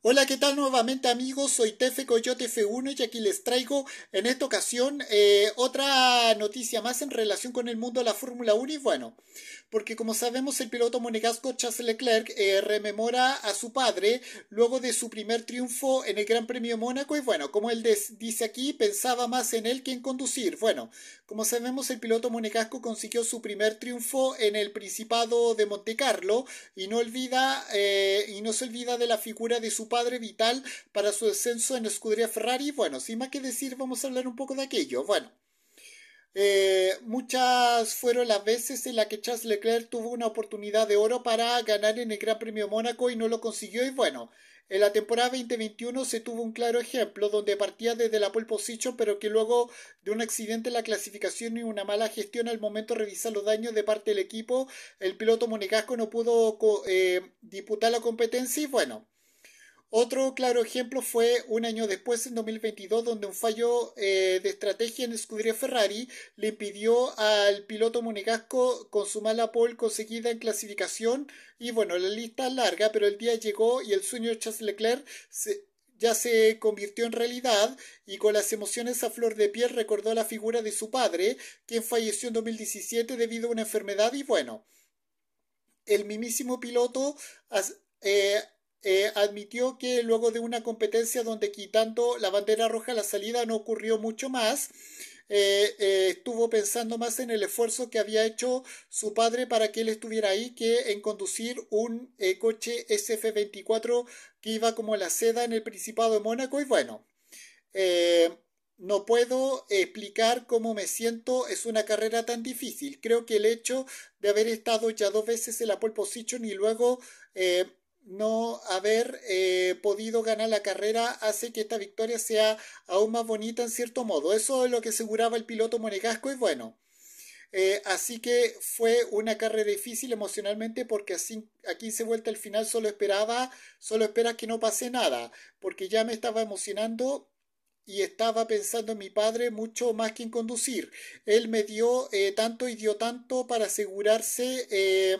Hola, ¿qué tal nuevamente amigos? Soy Tefe Coyote F1 y aquí les traigo en esta ocasión eh, otra noticia más en relación con el mundo de la Fórmula 1 y bueno, porque como sabemos el piloto monegasco Charles Leclerc eh, rememora a su padre luego de su primer triunfo en el Gran Premio Mónaco y bueno, como él dice aquí, pensaba más en él que en conducir. Bueno, como sabemos el piloto monegasco consiguió su primer triunfo en el Principado de Monte y no, olvida, eh, y no se olvida de la figura de su padre vital para su descenso en escudería Ferrari. Bueno, sin más que decir, vamos a hablar un poco de aquello. Bueno, eh, muchas fueron las veces en las que Charles Leclerc tuvo una oportunidad de oro para ganar en el Gran Premio Mónaco y no lo consiguió. Y bueno, en la temporada 2021 se tuvo un claro ejemplo donde partía desde la pole position, pero que luego de un accidente en la clasificación y una mala gestión al momento de revisar los daños de parte del equipo, el piloto monegasco no pudo eh, disputar la competencia y bueno. Otro claro ejemplo fue un año después, en 2022, donde un fallo eh, de estrategia en escudería Ferrari le impidió al piloto monegasco su mala pole conseguida en clasificación. Y bueno, la lista es larga, pero el día llegó y el sueño de Charles Leclerc ya se convirtió en realidad y con las emociones a flor de piel recordó la figura de su padre, quien falleció en 2017 debido a una enfermedad. Y bueno, el mismísimo piloto... Eh, eh, admitió que luego de una competencia donde quitando la bandera roja la salida no ocurrió mucho más, eh, eh, estuvo pensando más en el esfuerzo que había hecho su padre para que él estuviera ahí que en conducir un coche SF24 que iba como la seda en el Principado de Mónaco. Y bueno, no puedo explicar cómo me siento, es una carrera tan difícil. Creo que el hecho de haber estado ya dos veces en la pole position y luego no haber eh, podido ganar la carrera hace que esta victoria sea aún más bonita en cierto modo. Eso es lo que aseguraba el piloto monegasco y bueno. Eh, así que fue una carrera difícil emocionalmente porque así, a 15 vueltas al final solo esperaba, solo espera que no pase nada, porque ya me estaba emocionando y estaba pensando en mi padre mucho más que en conducir. Él me dio eh, tanto y dio tanto para asegurarse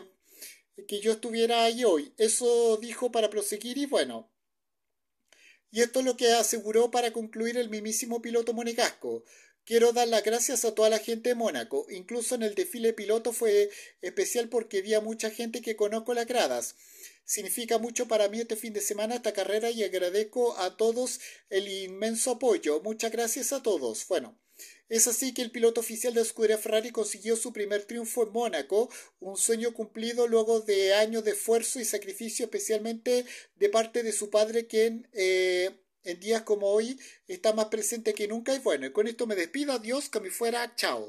que yo estuviera ahí hoy. Eso dijo para proseguir y bueno. Y esto es lo que aseguró para concluir el mismísimo piloto monegasco. Quiero dar las gracias a toda la gente de Mónaco. Incluso en el desfile piloto fue especial porque vi a mucha gente que conozco las gradas. Significa mucho para mí este fin de semana esta carrera y agradezco a todos el inmenso apoyo. Muchas gracias a todos. Bueno. Es así que el piloto oficial de escudería Ferrari consiguió su primer triunfo en Mónaco, un sueño cumplido luego de años de esfuerzo y sacrificio, especialmente de parte de su padre, quien eh, en días como hoy está más presente que nunca y bueno, y con esto me despido, adiós, que me fuera, chao.